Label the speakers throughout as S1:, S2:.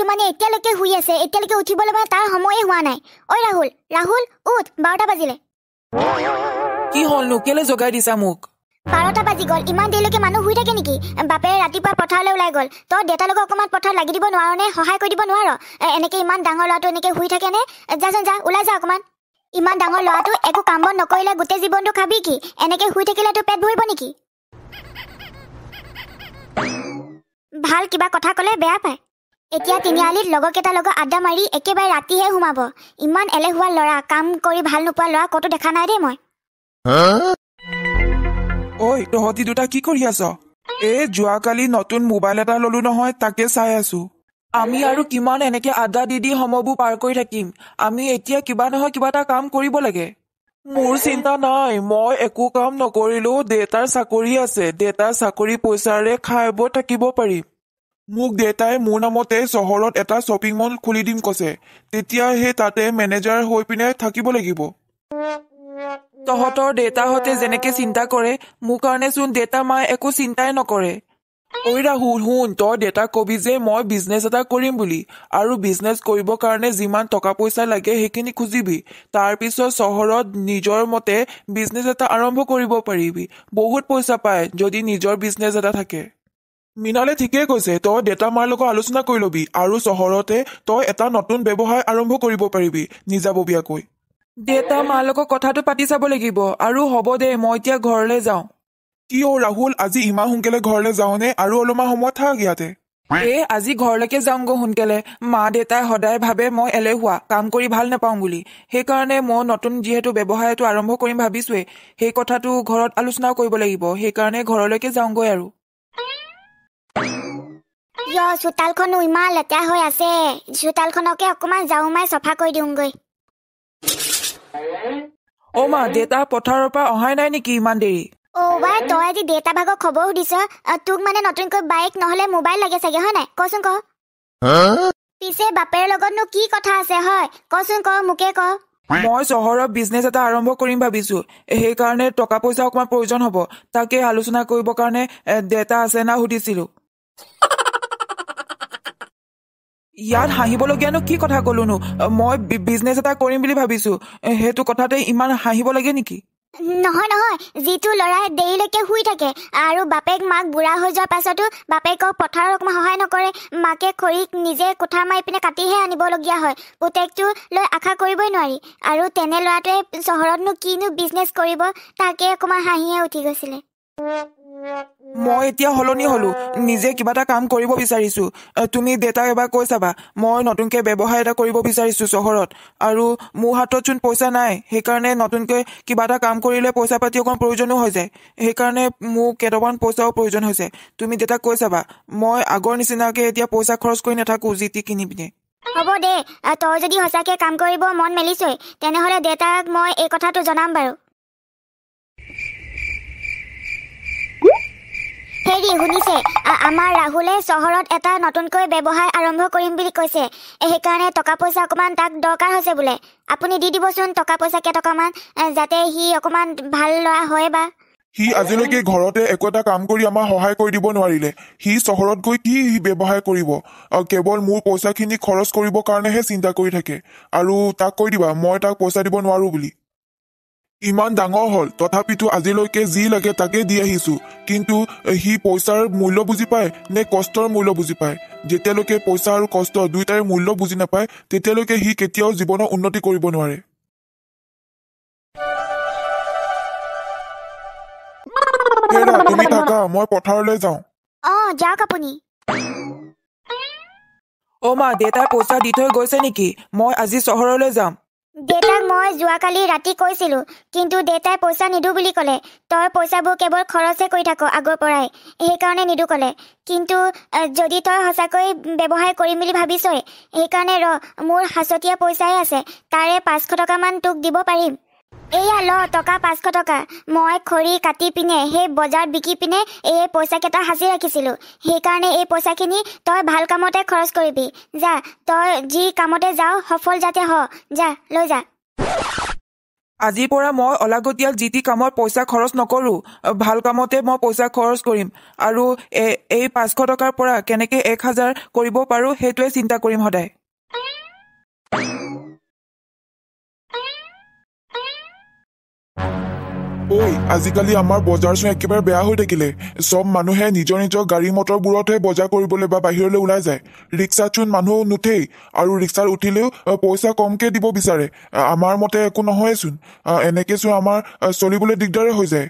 S1: এইটো মানে এতিয়ালৈকে শুই আছে এতিয়ালৈকে উঠিবলৈ মানে তাৰ সময়ে হোৱা নাই ঐ ৰাহুল ৰাহুল উঠ বাৰটা বাজিলে কি হলনো কেলে জগাই দিছা মোক বাৰটা বাজি গল ইমান দেৰিলৈকে মানুহ শুই থাকে নেকি বাপেৰে ৰাতিপুৱা পথাৰলৈ ওলাই গল তই দেউতা লগত অকমান পথাৰ লাগি দিব নোৱাৰ নে সহায় কৰি দিব নোৱাৰ এনেকে ইমান ডাঙৰ ল'ৰাটো এনেকে শুই থাকে নে যাচোন যা ওলাই যা অকণমান ইমান ডাঙৰ ল'ৰাটো একো কাম বন নকৰিলে গোটেই জীৱনটো খাবি কি এনেকে শুই থাকিলে তোৰ পেট ভৰিব নেকি ভাল কিবা কথা ক'লে বেয়া পায় এতিয়া তিনিআলিত লগৰকেইটাৰ লগত আড্ডা মাৰি একেবাৰে ৰাতিহে সোমাব ইমান এলেহুৱা ল'ৰা কাম কৰি ভাল নোপোৱা ল'ৰা ক'তো দেখা নাই দেই মই ঐ
S2: তহঁতি দুটা কি কৰি আছ এই যোৱাকালি নতুন মোবাইল এটা ললো নহয় তাকে চাই আছো আমি আৰু কিমান এনেকে আড্ডা দি দি সময়বোৰ পাৰ কৰি থাকিম আমি এতিয়া কিবা নহয় কিবা এটা কাম কৰিব লাগে মোৰ চিন্তা নাই মই একো কাম নকৰিলেও দেউতাৰ
S3: চাকৰি আছে দেউতাৰ চাকৰি পইচাৰে খাই বৈ থাকিব পাৰিম মোক দেউতাই মোৰ নামতে চহৰত এটা শ্বপিং মল খুলি দিম কৈছে তেতিয়া সেই তাতে মেনেজাৰ হৈ পিনে থাকিব লাগিব
S2: তহঁতৰ দেউতাহঁতে যেনেকে চিন্তা কৰে মোৰ কাৰণে চোন দেউতা মায়ে একো চিন্তাই নকৰে ঐ ৰাহুল শুন তই দেউতাক কবি যে মই বিজনেছ এটা কৰিম বুলি আৰু বিজনেছ কৰিবৰ কাৰণে যিমান টকা পইচা লাগে সেইখিনি খুজিবি
S3: তাৰপিছত চহৰত নিজৰ মতে বিজনেছ এটা আৰম্ভ কৰিব পাৰিবি বহুত পইচা পায় যদি নিজৰ বিজনেছ এটা থাকে মীনালে ঠিকেই কৈছে তই দেতা মাৰ লগত আলোচনা কৰি লবি আৰু চহৰতে তই এটা নতুন ব্যৱসায় আৰম্ভ কৰিব পাৰিবি নিজাববীয়াকৈ
S2: দেতা মাৰ লগত কথাটো পাতি চাব লাগিব আৰু হব দে মই এতিয়া ঘৰলৈ যাওঁ
S3: কিয় ৰাহুল আজি ইমান সোনকালে ঘৰলৈ যাওঁনে আৰু অলপমান সময় থাক ইয়াতে
S2: এ আজি ঘৰলৈকে যাওঁগৈ সোনকালে মা দেউতাই সদায় ভাবে মই এলেহুৱা কাম কৰি ভাল নাপাওঁ বুলি সেইকাৰণে মই নতুন যিহেতু ব্যৱসায়টো আৰম্ভ কৰিম ভাবিছোৱেই সেই কথাটো ঘৰত আলোচনাও কৰিব লাগিব সেইকাৰণে ঘৰলৈকে যাওঁগৈ আৰু
S1: চোতালখনো ইমান লেতেৰা হৈ আছে চোতালখনকে অকমান যাওঁ মাই চফা কৰি দিওঁগৈ
S2: অ মা দেউতা পথাৰৰ পৰা অহাই নাই নেকি ইমান দেৰি
S1: অ' বাই তই আজি দেউতা ভাগক খবৰ সুধিছ তোক মানে নতুনকৈ বাইক নহলে মোবাইল লাগে চাগে হয় নাই কচোন ক পিছে বাপেৰ লগতনো কি কথা আছে হয় কচোন ক মোকে ক
S2: মই চহৰত বিজনেছ এটা আৰম্ভ কৰিম ভাবিছো সেইকাৰণে টকা পইচা অকণমান প্ৰয়োজন হব তাকে আলোচনা কৰিবৰ কাৰণে দেউতা আছে না সুধিছিলো ইয়াত হাঁহিবলগীয়ানো কি কথা কলোনো মই বিজনেছ এটা কৰিম বুলি ভাবিছো সেইটো কথাতে ইমান হাঁহিব লাগে নেকি
S1: নহয় নহয় যিটো ল'ৰাই দেৰিলৈকে শুই থাকে আৰু বাপেক মাক বুঢ়া হৈ যোৱাৰ পাছতো বাপেকক পথাৰত অকণমান সহায় নকৰে মাকে খৰিক নিজে কোঠা মাৰি পিনে কাটিহে আনিবলগীয়া হয় পুতেকটো লৈ আশা কৰিবই নোৱাৰি আৰু তেনে ল'ৰাটোৱে চহৰতনো কিনো বিজনেছ কৰিব তাকে অকণমান হাঁহিয়ে উঠি গৈছিলে
S2: মই এতিয়া সলনি হলো নিজে কিবা এটা কাম কৰিব বিচাৰিছো তুমি দেউতাক এবাৰ কৈ চাবা মই নতুনকে ব্যৱসায় এটা কৰিব বিচাৰিছো চহৰত আৰু মোৰ হাততচোন পইচা নাই সেইকাৰণে নতুনকে কিবা এটা কাম কৰিলে পইচা পাতি অকণ প্ৰয়োজনো হৈ যায় সেইকাৰণে মোক কেইটামান পইচাও প্ৰয়োজন হৈছে তুমি দেউতাক কৈ চাবা মই আগৰ নিচিনাকে এতিয়া পইচা খৰচ কৰি নাথাকো যি টি কিনি পিনে
S1: হ'ব দে তই যদি সঁচাকে কাম কৰিব মন মেলিছই তেনেহলে দেউতাক মই এই কথাটো জনাম বাৰু হেৰি শুনিছে আমাৰ ৰাহুলে চহৰত এটা নতুনকৈ ব্যৱসায় আৰম্ভ কৰিম বুলি কৈছে সেইকাৰণে টকা পইচা অকণমান তাক দৰকাৰ হৈছে বোলে আপুনি দি দিবচোন টকা পইচা কেইটকামান যাতে সি অকণমান ভাল ল'ৰা হয় বা
S3: সি আজিলৈকে ঘৰতে একো এটা কাম কৰি আমাক সহায় কৰি দিব নোৱাৰিলে সি চহৰত গৈ কি ব্যৱসায় কৰিব কেৱল মোৰ পইচাখিনি খৰচ কৰিবৰ কাৰণেহে চিন্তা কৰি থাকে আৰু তাক কৈ দিবা মই তাক পইচা দিব নোৱাৰো বুলি ইমান ডাঙৰ হ'ল তথাপিতো আজিলৈকে যি লাগে তাকে দি আহিছো কিন্তু সি পইচাৰ মূল্য বুজি পায় নে কষ্টৰ মূল্য বুজি পায় যেতিয়ালৈকে পইচা আৰু কষ্ট দুয়োটাৰে মূল্য বুজি নাপায় তেতিয়ালৈকে সি কেতিয়াও জীৱনৰ উন্নতি কৰিব নোৱাৰে
S2: অ মা দেউতাই পইচা দি থৈ গৈছে নেকি মই আজি চহৰলৈ যাম
S1: দেউতাক মই যোৱাকালি ৰাতি কৈছিলো কিন্তু দেউতাই পইচা নিদো বুলি ক'লে তই পইচাবোৰ কেৱল খৰচে কৰি থাক আগৰ পৰাই সেইকাৰণে নিদো ক'লে কিন্তু যদি তই সঁচাকৈ ব্যৱসায় কৰিম বুলি ভাবিছই সেইকাৰণে ৰ মোৰ সাঁচতীয়া পইচাই আছে তাৰে পাঁচশ টকামান তোক দিব পাৰিম এয়া ল টকা পাঁচশ টকা মই খৰি কাটি পিনে সেই বজাৰত বিকি পিনে এই পইচাকেইটা সাঁচি ৰাখিছিলোঁ সেইকাৰণে এই পইচাখিনি তই ভাল কামতে খৰচ কৰিবি যা তই যি কামতে যাওঁ সফল যাতে হ যা লৈ যা
S2: আজিৰ পৰা মই অলাগতীয়াল যি টি কামত পইচা খৰচ নকৰোঁ ভাল কামতে মই পইচা খৰচ কৰিম আৰু এই পাঁচশ টকাৰ পৰা কেনেকৈ এক হাজাৰ কৰিব পাৰোঁ সেইটোৱে চিন্তা কৰিম সদায়
S3: ঐ আজিকালি আমাৰ বজাৰ চোৱা একেবাৰে বেয়া হৈ থাকিলে চব মানুহে নিজৰ নিজৰ গাড়ী মটৰবোৰতহে বজাৰ কৰিবলৈ বা বাহিৰলৈ ওলাই যায় ৰিক্সাত চোন মানুহ নুঠেই আৰু ৰিক্সাত উঠিলেও পইচা কমকৈ দিব বিচাৰে আমাৰ মতে একো নহয়েচোন চোন আমাৰ চলিবলৈ দিগদাৰে হৈ যায়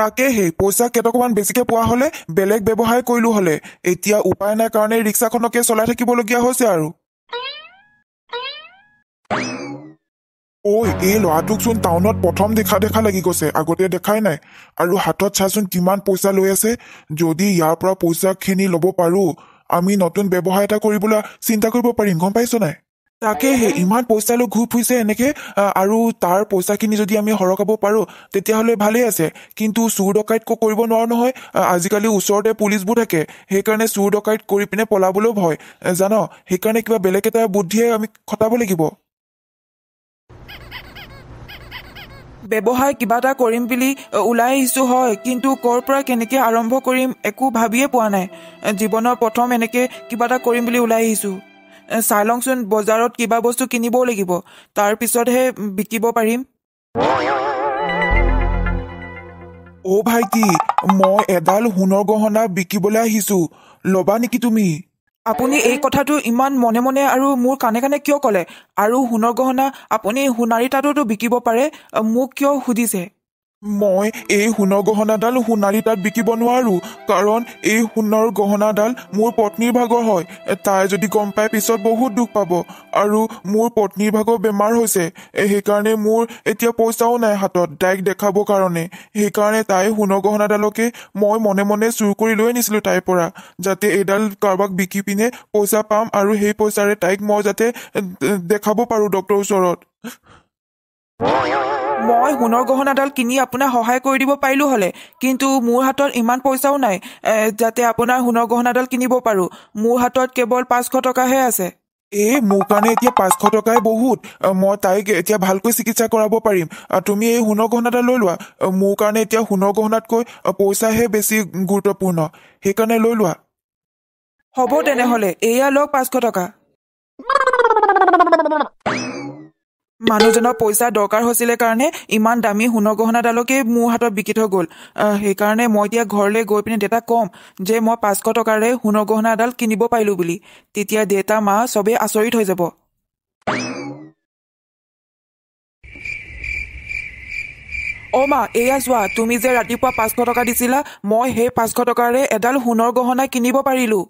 S3: তাকেহে পইচা কেইটকামান বেছিকৈ পোৱা হ'লে বেলেগ ব্যৱসায় কৰিলোঁ হ'লে এতিয়া উপায় নাই কাৰণে ৰিক্সাখনকে চলাই থাকিবলগীয়া হৈছে আৰু ঐ এই ল'ৰাটোক চোন টাউনত প্ৰথম দেখা দেখা লাগি গৈছে আগতে দেখাই নাই আৰু হাতত চাচোন কিমান পইচা লৈ আছে যদি ইয়াৰ পৰা পইচাখিনি ল'ব পাৰোঁ আমি নতুন ব্যৱসায় এটা কৰিবলৈ চিন্তা কৰিব পাৰিম গম পাইছ নাই তাকেহে ইমান পইচা লৈ ঘূৰ ফুৰিছে এনেকে আৰু তাৰ পইচাখিনি যদি আমি সৰকাব পাৰোঁ তেতিয়াহ'লে ভালেই আছে কিন্তু চুৰ ডকাইত কৰিব নোৱাৰো নহয় আজিকালি ওচৰতে পুলিচবোৰ থাকে সেইকাৰণে চুৰ ডকাইত কৰি পিনে পলাবলৈও ভয় জান সেইকাৰণে কিবা বেলেগ এটা বুদ্ধিয়ে আমি খটাব লাগিব
S2: ব্যৱসায় কিবা এটা কৰিম বুলি ওলাই আহিছো হয় কিন্তু ক'ৰ পৰা কেনেকৈ আৰম্ভ কৰিম একো ভাবিয়ে পোৱা নাই জীৱনৰ প্ৰথম এনেকৈ কিবা এটা কৰিম বুলি ওলাই আহিছো চাই লওঁচোন বজাৰত কিবা বস্তু কিনিবও লাগিব তাৰপিছতহে বিকিব
S3: পাৰিম অ' ভাইটি মই এডাল সোণৰ গহনা বিকিবলৈ আহিছো ল'বা নেকি তুমি আপুনি এই
S2: কথাটো ইমান মনে মনে আৰু মোৰ কাণে কাণে কিয় ক'লে আৰু সোণৰ গহনা আপুনি সোণাৰী
S3: তাঁতটো বিকিব পাৰে মোক কিয় সুধিছে মই এই সোণৰ গহনাডাল সোণালী তাত বিকিব নোৱাৰো কাৰণ এই সোণৰ গহনাডাল মোৰ পত্নীৰ ভাগৰ হয় তাই যদি গম পাই পিছত বহুত দুখ পাব আৰু মোৰ পত্নীৰ ভাগৰ বেমাৰ হৈছে সেইকাৰণে মোৰ এতিয়া পইচাও নাই হাতত তাইক দেখাবৰ কাৰণে সেইকাৰণে তাই সোণৰ গহনাডালকে মই মনে মনে চুৰ কৰি লৈ আনিছিলো তাইৰ পৰা যাতে এইডাল কাৰোবাক বিকি পিনে পইচা পাম আৰু সেই পইচাৰে তাইক মই যাতে দেখাব পাৰো ডক্তৰৰ ওচৰত
S2: মই সোণৰ গহনাডাল
S3: কিনি আপোনাক সহায় কৰি দিব পাৰিলো হ'লে কিন্তু মোৰ
S2: হাতত ইমান পইচাও নাই যাতে আপোনাৰ সোণৰ গহনাডাল কিনিব পাৰো মোৰ হাতত কেৱল পাঁচশ
S3: টকাহে আছে এই মোৰ কাৰণে এতিয়া পাঁচশ টকাই বহুত মই তাইক এতিয়া ভালকৈ চিকিৎসা কৰাব পাৰিম তুমি এই সোণৰ গহনাডাল লৈ লোৱা মোৰ কাৰণে এতিয়া সোণৰ গহনাতকৈ পইচাহে বেছি গুৰুত্বপূৰ্ণ সেইকাৰণে লৈ লোৱা
S2: হ'ব তেনেহ'লে এয়া লওক পাঁচশ টকা মানুহজনৰ পইচা দৰকাৰ হৈছিলে কাৰণে ইমান দামী সোণৰ গহনাডালকে মোৰ হাতত বিকি থৈ গ'ল সেইকাৰণে মই এতিয়া ঘৰলৈ গৈ পিনে দেউতাক ক'ম যে মই পাঁচশ টকাৰে সোণৰ গহনাডাল কিনিব পাৰিলোঁ বুলি তেতিয়া দেউতা মা চবেই আচৰিত হৈ যাব অ মা এয়া চোৱা তুমি যে ৰাতিপুৱা পাঁচশ টকা দিছিলা মই সেই পাঁচশ টকাৰে এডাল সোণৰ গহনা কিনিব পাৰিলো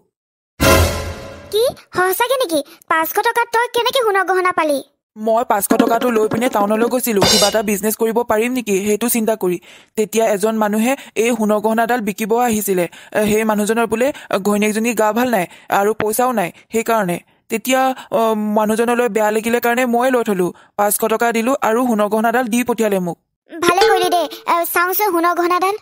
S1: কি সঁচাকে নেকি পাঁচশ টকাত তই কেনেকে সোণৰ গহনা পালি মই পাঁচশ টকাটো লৈ পিনে
S2: টাউনলৈ গৈছিলোঁ কিবা এটা বিজনেছ কৰিব পাৰিম নেকি সেইটো চিন্তা কৰি তেতিয়া এজন মানুহে এই সোণৰ গহনাডাল বিকিব আহিছিলে সেই মানুহজনৰ বোলে ঘৈণীয়েকজনী গা ভাল নাই আৰু পইচাও নাই সেইকাৰণে তেতিয়া মানুহজনলৈ বেয়া লাগিলে কাৰণে ময়ে লৈ থলোঁ পাঁচশ টকা দিলোঁ আৰু সোণৰ গহনাডাল দি পঠিয়ালে মোক
S1: ভালে কৰিলি দে চাওঁচোন সোণৰ গহনাডাল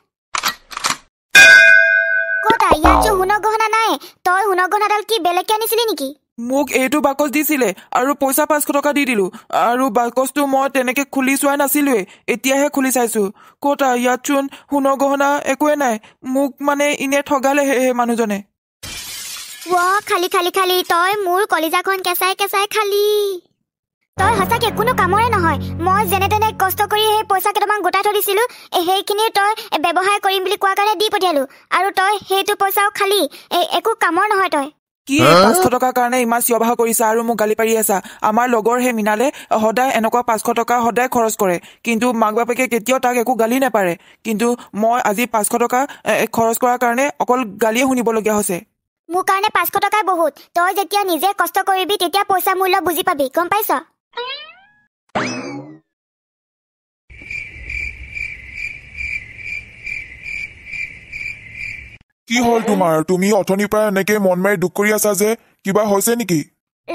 S1: ক'তা ইয়াত যে সোণৰ গহনা নাই তই সোণৰ গহনাডাল কি বেলেগকৈ আনিছিলি
S2: নেকি মোক এইটো বাকচ দিছিলে আৰু পইচা পাঁচশ টকা দি দিলো আৰু বাকচটো মই তেনেকে খুলি চোৱা নাছিলোৱেই এতিয়াহে খুলি চাইছো কতা ইয়াত চোন সোণৰ গহনা একোৱে নাই মোক মানে ইনে ঠগালে সেই মানুহজনে
S1: তই সঁচাকে নহয় মই যেনে তেনে কষ্ট কৰি সেই পইচা কেইটামান গোটাই থৈ দিছিলো সেইখিনি তই ব্যৱহাৰ কৰিম বুলি কোৱাৰ কাৰণে দি পঠিয়ালো আৰু তই সেইটো পইচাও খালি একো কামৰ নহয় তই কি পাঁচশ টকাৰ
S2: কাৰণে ইমান চিঞৰ বাহৰ কৰিছা আৰু মোক গালি পাৰি আছা আমাৰ লগৰ সেই মিনালে সদায় এনেকুৱা পাঁচশ টকা সদায় খৰচ কৰে কিন্তু মাক বাপেকে কেতিয়াও তাক একো গালি নাপাৰে কিন্তু মই আজি পাঁচশ টকা খৰচ কৰাৰ কাৰণে অকল গালিয়ে শুনিবলগীয়া হৈছে
S1: মোৰ কাৰণে পাঁচশ টকাই বহুত তই যেতিয়া নিজে কষ্ট কৰিবি তেতিয়া পইচা মূল্য বুজি পাবি গম পাইছ
S3: কি হল তোমাৰ তুমি অথনিৰ পৰা এনেকে মন মাৰি দুখ কৰি আছা যে কিবা হৈছে নেকি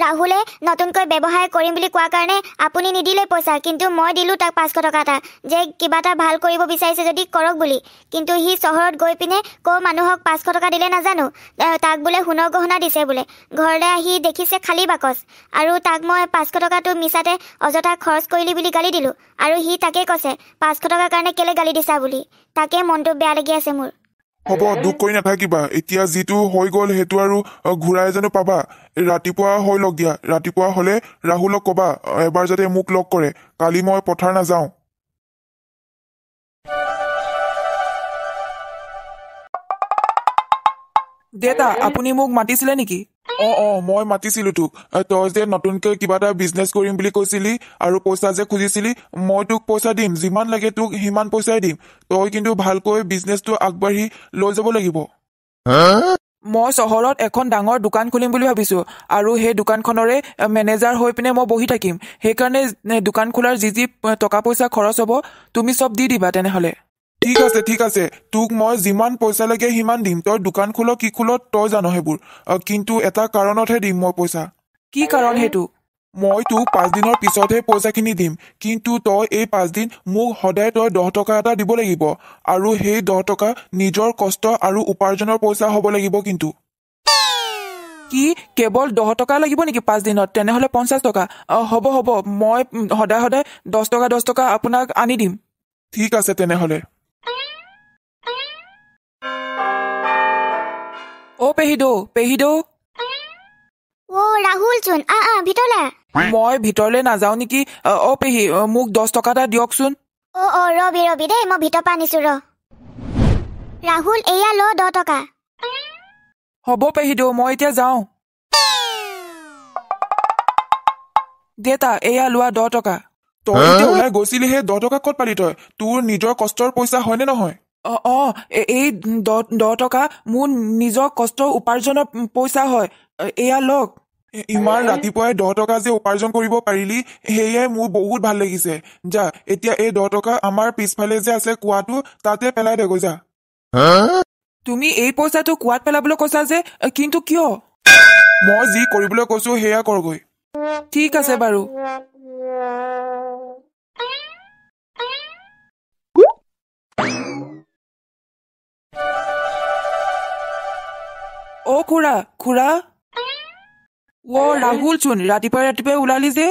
S1: ৰাহুলে নতুনকৈ ব্যৱহাৰ কৰিম বুলি কোৱাৰ কাৰণে আপুনি নিদিলে পইচা কিন্তু মই দিলোঁ তাক পাঁচশ টকা এটা যে কিবা এটা ভাল কৰিব বিচাৰিছে যদি কৰক বুলি কিন্তু সি চহৰত গৈ পিনে কৌ মানুহক পাঁচশ টকা দিলে নাজানো তাক বোলে সোণৰ গহনা দিছে বোলে ঘৰলৈ আহি দেখিছে খালী বাকচ আৰু তাক মই পাঁচশ টকাটো মিছাতে অযথা খৰচ কৰিলি বুলি গালি দিলোঁ আৰু সি তাকেই কৈছে পাঁচশ টকাৰ কাৰণে কেলৈ গালি দিছা বুলি তাকে মনটো বেয়া লাগি আছে মোৰ
S3: হব দুখ কৰি নাথাকিবা এতিয়া যিটো হৈ গল সেইটো আৰু ঘূৰাই জানো পাবা ৰাতিপুৱা হৈ লগ দিয়া ৰাতিপুৱা হলে ৰাহুলক কবা এবাৰ যাতে মোক লগ কৰে কালি মই পথাৰ নাযাওঁ দেউতা আপুনি মোক মাতিছিলে নেকি অ অ মই মাতিছিলো তোক তই যে নতুনকৈ কিবা এটা বিজনেছ কৰিম বুলি কৈছিলি আৰু পইচা যে খুজিছিলি মই তোক পইচা দিম যিমান লাগে তোক সিমান পইচাই দিম তই কিন্তু ভালকৈ বিজনেছটো আগবাঢ়ি লৈ যাব লাগিব মই চহৰত এখন ডাঙৰ দোকান খুলিম বুলি ভাবিছো
S2: আৰু সেই দোকানখনৰে মেনেজাৰ হৈ পিনে মই বহি থাকিম সেইকাৰণে দোকান খোলাৰ যি যি টকা পইচা খৰচ হ'ব তুমি চব দি দিবা তেনেহ'লে
S3: ঠিক আছে ঠিক আছে তোক মই যিমান পইচা লাগে সিমান দিম তই দোকান খোল কি খোল তই জান সেইবোৰ কিন্তু এটা কাৰণতহে দিম মই পইচা কি কাৰণ সেইটো মই তোক পাঁচদিনৰ পিছতহে পইচাখিনি দিম কিন্তু তই এই পাঁচদিন মোক সদায় তই দহ টকা এটা দিব লাগিব আৰু সেই দহ টকা নিজৰ কষ্ট আৰু উপাৰ্জনৰ পইচা হ'ব লাগিব কিন্তু কি কেৱল
S2: দহ টকা লাগিব নেকি পাঁচদিনত তেনেহ'লে পঞ্চাছ টকা হ'ব হ'ব মই সদায় সদায় দহ টকা দহ টকা আপোনাক আনি দিম ঠিক আছে তেনেহ'লে অ পেহিদো পেহিদো
S1: অ ৰাহুলচোন আ আ ভিতৰলৈ
S2: মই ভিতৰলৈ নাযাওঁ নেকি অ পেহি মোক দহ টকা এটা দিয়কচোন
S1: অ অ ৰবি ৰবি দেই মই ভিতৰ পানীছো ৰ ৰাহুল এয়া ল দহ টকা
S2: হ'ব পেহিদো মই এতিয়া যাওঁ
S3: দেতা এয়া লোৱা দহ টকা তই এতিয়া ওলাই গৈছিলিহে দহ টকা ক'ত পালি তই তোৰ নিজৰ কষ্টৰ পইচা হয়নে নহয় অ এই দহ টকা মোৰ নিজৰ কষ্ট উপাৰ্জনৰ পইচা হয় এয়া লওক ইমান ৰাতিপুৱাই দহ টকা যে উপাৰ্জন কৰিব পাৰিলি সেয়াই মোৰ বহুত ভাল লাগিছে যা এতিয়া এই দহ টকা আমাৰ পিছফালে যে আছে কোৱাটো তাতে পেলাই দেগৈ যা তুমি এই পইচাটো কুঁৱাত পেলাবলৈ কৈছা যে কিন্তু কিয় মই যি কৰিবলৈ কৈছো সেয়া কৰগৈ
S2: ঠিক আছে বাৰু অ খুৰা খুৰা অ ৰাহুল চোন ৰাতিপুৱাই ৰাতিপুৱাই ওলালি যে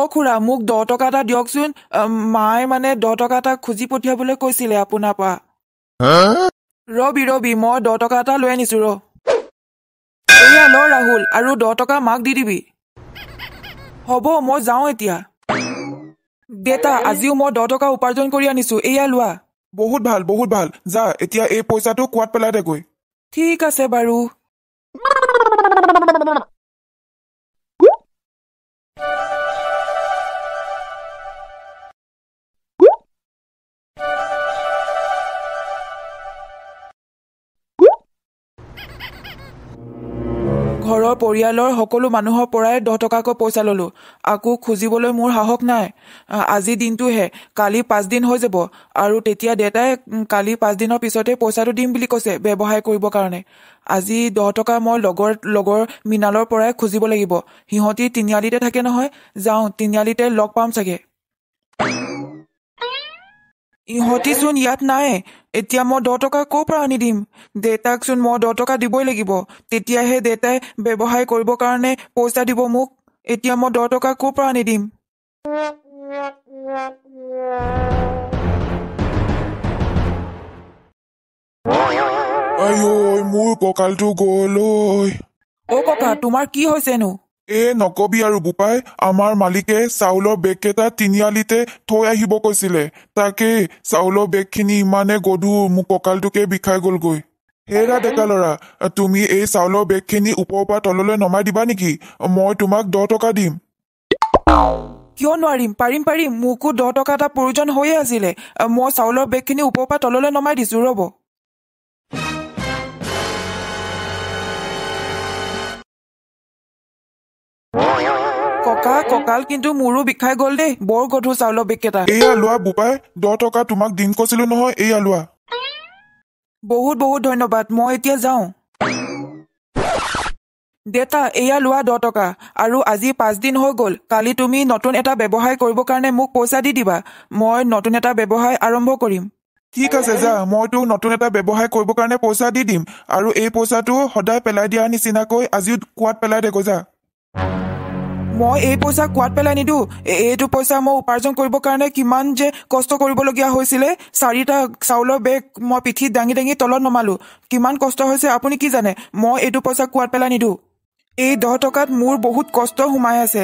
S2: অ খুৰা মোক দহ টকা এটা দিয়কচোন মায়ে মানে দহ টকা এটা খুজি পঠিয়াবলৈ কৈছিলে আপোনাৰ পৰা ৰবি ৰবি মই দহ টকা এটা লৈ আনিছো ৰয়া ল ৰাহুল আৰু দহ টকা মাক দি দিবি হব মই যাওঁ এতিয়া বেটা
S3: আজিও মই দহ টকা উপাৰ্জন কৰি আনিছো এয়া লোৱা বহুত ভাল বহুত ভাল যা এতিয়া এই পইচাটো কোৱাত পেলাই দেগৈ ঠিক আছে বাৰু
S2: মোৰ পৰিয়ালৰ সকলো মানুহৰ পৰাই দহ টকাকৈ পইচা ললো আকৌ খুজিবলৈ মোৰ সাহস নাই আজি দিনটোহে কালি পাঁচদিন হৈ যাব আৰু তেতিয়া দেউতাই কালি পাঁচদিনৰ পিছতে পইচাটো দিম বুলি কৈছে ব্যৱসায় কৰিবৰ কাৰণে আজি দহ টকা মই লগৰ লগৰ মৃণালৰ পৰাই খুজিব লাগিব সিহঁতি তিনিআলিতে থাকে নহয় যাওঁ তিনিআলিতে লগ পাম চাগে ইহঁতিচোন ইয়াত নাই এতিয়া মই দহ টকা ক'ৰ পৰা আনি দিম দেউতাকচোন মই দহ টকা দিবই লাগিব তেতিয়াহে দেউতাই ব্যৱসায় কৰিবৰ কাৰণে পইচা দিব মোক এতিয়া মই দহ টকা ক'ৰ পৰা আনি দিম
S3: মোৰ কঁকালটো গ'ল অ ককা তোমাৰ কি হৈছেনো এ নকবি আৰু বোপাই আমাৰ মালিকে চাউলৰ বেগকেইটা তিনিআলিতে থৈ আহিব কৈছিলে তাকেই চাউলৰ বেগখিনি ইমানে গধুৰ মোৰ কঁকালটোকে বিষাই গলগৈ হেৰা ডেকা লৰা তুমি এই চাউলৰ বেগখিনি ওপৰৰ পৰা তললৈ নমাই দিবা নেকি মই তোমাক দহ টকা দিম কিয় নোৱাৰিম পাৰিম পাৰিম মোকো
S2: দহ টকা এটা প্ৰয়োজন হৈয়ে আছিলে মই চাউলৰ বেগখিনি ওপৰৰ পৰা তললৈ নমাই দিছো ৰ'ব ককা ককাল কিন্তু মোৰো বিষাই গল দেই বৰ গধুৰ চাউলৰ বিকেটা
S3: এয়া লোৱা বোপাই দহ টকা তোমাক দিম কৈছিলো নহয় এয়া লোৱা বহুত বহুত ধন্যবাদ মই এতিয়া যাওঁ দেতা এয়া লোৱা
S2: দহ টকা আৰু আজি পাঁচদিন হৈ গ'ল কালি তুমি নতুন এটা ব্যৱসায় কৰিবৰ কাৰণে মোক পইচা দি দিবা মই নতুন এটা ব্যৱসায় আৰম্ভ কৰিম
S3: ঠিক আছে যা মই তোক নতুন এটা ব্যৱসায় কৰিবৰ কাৰণে পইচা দি দিম আৰু এই পইচাটো সদায় পেলাই দিয়াৰ নিচিনাকৈ আজিও কোৱাত পেলাই দেখো যা
S2: মই এই পইচা কোৱাত পেলাই নিদো এইটো পইচা মই উপাৰ্জন কৰিবৰ কাৰণে কিমান যে কষ্ট কৰিবলগীয়া হৈছিলে চাৰিটা চাউলৰ বেগ মই পিঠিত দাঙি দাঙি তলত নমালো কিমান কষ্ট হৈছে আপুনি কি জানে মই এইটো পইচা কোৱাত পেলাই নিদো এই দহ টকাত মোৰ বহুত কষ্ট সোমাই আছে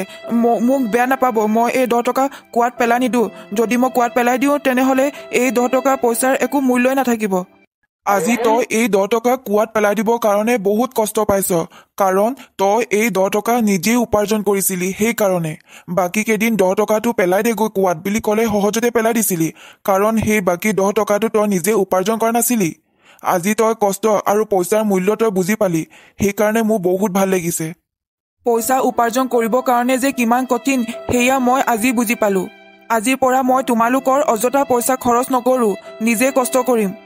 S2: মোক বেয়া নাপাব মই এই দহ টকা কোৱাত পেলাই নিদো
S3: যদি মই কোৱাত পেলাই দিওঁ তেনেহলে এই দহ টকা পইচাৰ একো মূল্যই নাথাকিব আজি তই এই দহ টকা কুঁৱাত পেলাই দিবৰ কাৰণে বহুত কষ্ট পাইছ কাৰণ তই এই দহ টকা নিজেই উপাৰ্জন কৰিছিলি সেইকাৰণে বাকী কেইদিন দহ টকাটো পেলাই দেগৈ কুঁৱাত বুলি ক'লে সহজতে পেলাই দিছিলি কাৰণ সেই বাকী দহ টকাটো তই নিজে উপাৰ্জন কৰা নাছিলি আজি তই কষ্ট আৰু পইচাৰ মূল্য তই বুজি পালি সেইকাৰণে মোৰ বহুত ভাল লাগিছে
S2: পইচা উপাৰ্জন কৰিবৰ কাৰণে যে কিমান কঠিন সেয়া মই আজি বুজি পালোঁ আজিৰ পৰা মই তোমালোকৰ অযথা পইচা খৰচ নকৰোঁ নিজে কষ্ট কৰিম